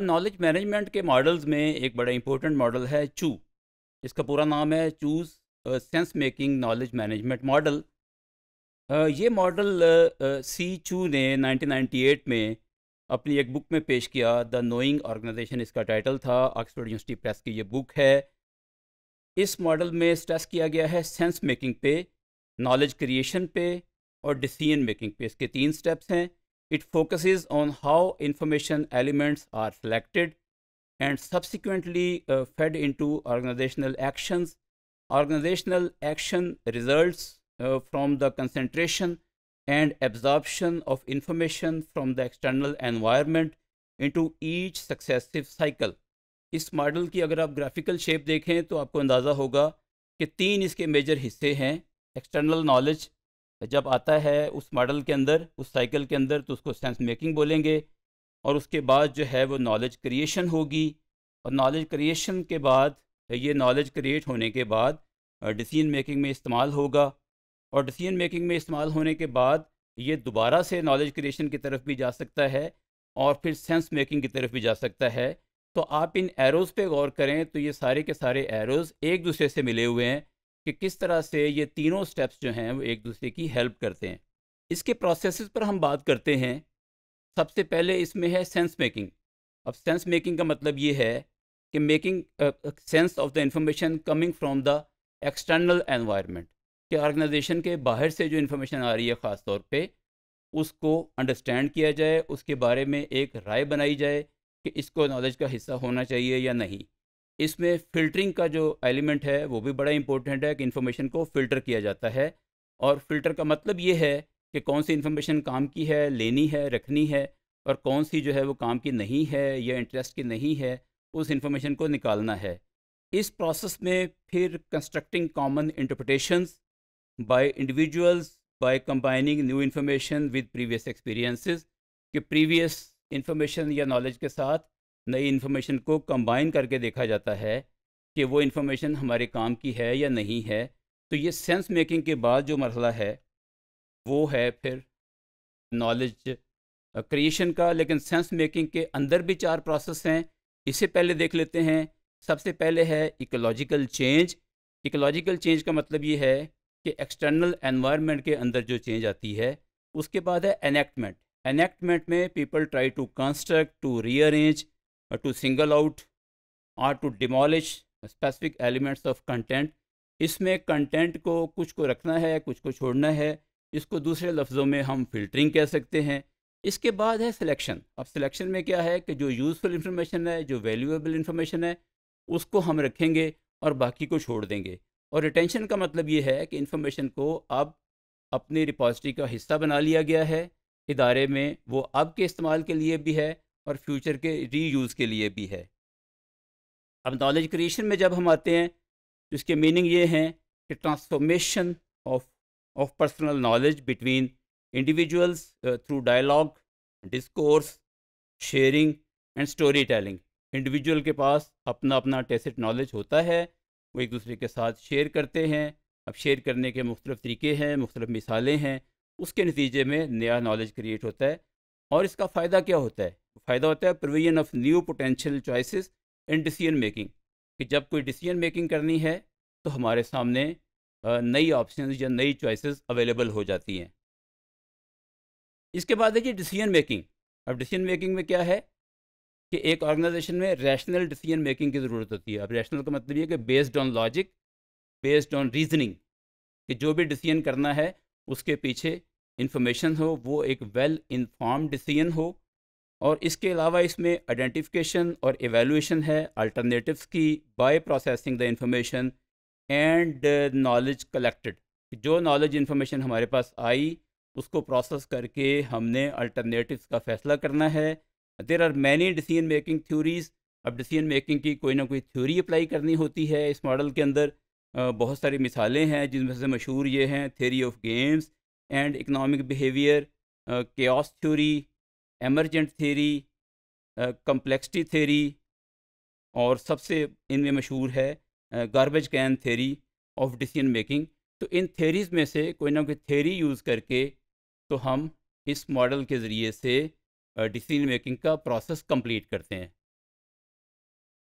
Knowledge management के models में एक बड़ा इंपॉर्टेंट मॉडल है चू इसका पूरा नाम है Choo's sense making knowledge management model ये मॉडल सी चू ने 1998 में अपनी एक बुक में पेश किया द नोइंग ऑर्गेनाइजेशन इसका टाइटल था ऑक्सफोर्ड यूनिवर्सिटी प्रेस की ये बुक है इस मॉडल में स्ट्रेस किया गया है सेंस मेकिंग पे नॉलेज क्रिएशन पे और डिसीजन मेकिंग पे इसके तीन स्टेप्स हैं It focuses on how information elements are selected and subsequently uh, fed into organizational actions. Organizational action results uh, from the concentration and absorption of information from the external environment into each successive cycle. इस model की अगर आप graphical shape देखें तो आपको अंदाज़ा होगा कि तीन इसके मेजर हिस्से हैं एक्सटर्नल नॉलेज जब आता है उस मॉडल के अंदर उस साइकिल के अंदर तो उसको सेंस मेकिंग बोलेंगे और उसके बाद जो है वो नॉलेज क्रिएशन होगी और नॉलेज क्रिएशन के बाद ये नॉलेज क्रिएट होने के बाद डिसीजन मेकिंग में इस्तेमाल होगा और डिसीजन मेकिंग में इस्तेमाल होने के बाद ये दोबारा से नॉलेज क्रिएशन की तरफ भी जा सकता है और फिर सेंस मेकिंग की तरफ भी जा सकता है तो आप इन एरोज़ पे गौर करें तो ये सारे के सारे एरोज़ एक दूसरे से मिले हुए हैं कि किस तरह से ये तीनों स्टेप्स जो हैं वो एक दूसरे की हेल्प करते हैं इसके प्रोसेस पर हम बात करते हैं सबसे पहले इसमें है सेंस मेकिंग अब सेंस मेकिंग का मतलब ये है कि making sense of the information coming from the external environment कि ऑर्गेनाइजेशन के बाहर से जो इन्फॉर्मेशन आ रही है ख़ास तौर पर उसको अंडरस्टैंड किया जाए उसके बारे में एक राय बनाई जाए कि इसको नॉलेज का हिस्सा होना चाहिए या नहीं इसमें फ़िल्टरिंग का जो एलिमेंट है वो भी बड़ा इंपॉर्टेंट है कि इन्फॉर्मेशन को फ़िल्टर किया जाता है और फ़िल्टर का मतलब ये है कि कौन सी इन्फॉर्मेशन काम की है लेनी है रखनी है और कौन सी जो है वो काम की नहीं है या इंटरेस्ट की नहीं है उस इन्फॉर्मेशन को निकालना है इस प्रोसेस में फिर constructing common interpretations by individuals by combining new information with previous experiences कि प्रीवियस इन्फॉर्मेशन या नॉलेज के साथ नई इन्फॉर्मेशन को कंबाइन करके देखा जाता है कि वो इन्फॉर्मेशन हमारे काम की है या नहीं है तो ये सेंस मेकिंग के बाद जो मरहला है वो है फिर नॉलेज क्रिएशन का लेकिन सेंस मेकिंग के अंदर भी चार प्रोसेस हैं इसे पहले देख लेते हैं सबसे पहले है इकोलॉजिकल चेंज इकोलॉजिकल चेंज का मतलब ये है कि एक्सटर्नल एनवायरनमेंट के अंदर जो चेंज आती है उसके बाद है एनेक्टमेंट एनेक्टमेंट में people try to construct to rearrange to single out or to demolish specific elements of content इसमें कंटेंट को कुछ को रखना है कुछ को छोड़ना है इसको दूसरे लफ्ज़ों में हम फिल्टरिंग कह सकते हैं इसके बाद है सिलेक्शन अब सिलेक्शन में क्या है कि जो यूज़फुल इंफॉर्मेशन है जो वैल्यूएबल इंफॉर्मेशन है उसको हम रखेंगे और बाकी को छोड़ देंगे और रिटेंशन का मतलब ये है कि इन्फॉर्मेशन को अब अपनी रिपोजिटरी का हिस्सा बना लिया गया है इदारे में वो अब के इस्तेमाल के लिए भी है और फ्यूचर के रीयूज़ के लिए भी है अब नॉलेज क्रिएशन में जब हम आते हैं तो इसके मीनिंग ये हैं कि transformation of of personal knowledge between individuals through dialogue discourse sharing and story telling individual के पास अपना अपना टेसिट नॉलेज होता है वो एक दूसरे के साथ शेयर करते हैं अब शेयर करने के मुख्तलिफ तरीके हैं मुख्तलिफ मिसालें हैं उसके नतीजे में नया नॉलेज क्रिएट होता है और इसका फ़ायदा क्या होता है फ़ायदा होता है provision of new potential choices in decision making कि जब कोई डिसीजन मेकिंग करनी है तो हमारे सामने नई ऑप्शन या नई चॉइसेस अवेलेबल हो जाती हैं इसके बाद है जी डिसीजन मेकिंग अब डिसीजन मेकिंग में क्या है कि एक ऑर्गेनाइजेशन में रैशनल डिसीजन मेकिंग की ज़रूरत होती है अब रैशनल का मतलब ये कि based on logic based on reasoning कि जो भी डिसीजन करना है उसके पीछे इन्फॉर्मेशन हो वो एक वेल इन्फॉर्म डिसीजन हो और इसके अलावा इसमें आइडेंटिफिकेशन और एवेलुएशन है अल्टरनेटिव्स की by processing the information and knowledge collected जो नॉलेज इन्फॉर्मेशन हमारे पास आई उसको प्रोसेस करके हमने अल्टरनेटिव्स का फैसला करना है there are many decision making theories अब डिसीजन मेकिंग की कोई ना कोई थ्योरी अप्लाई करनी होती है इस मॉडल के अंदर बहुत सारी मिसालें हैं जिनमें से मशहूर ये हैं theory of games and economic behaviour case theory emergent theory complexity theory और सबसे इनमें मशहूर है garbage can theory of decision making तो इन थेरीज़ में से कोई ना कोई थेरी यूज़ करके तो हम इस मॉडल के ज़रिए से डिसीजन मेकिंग का प्रोसेस कंप्लीट करते हैं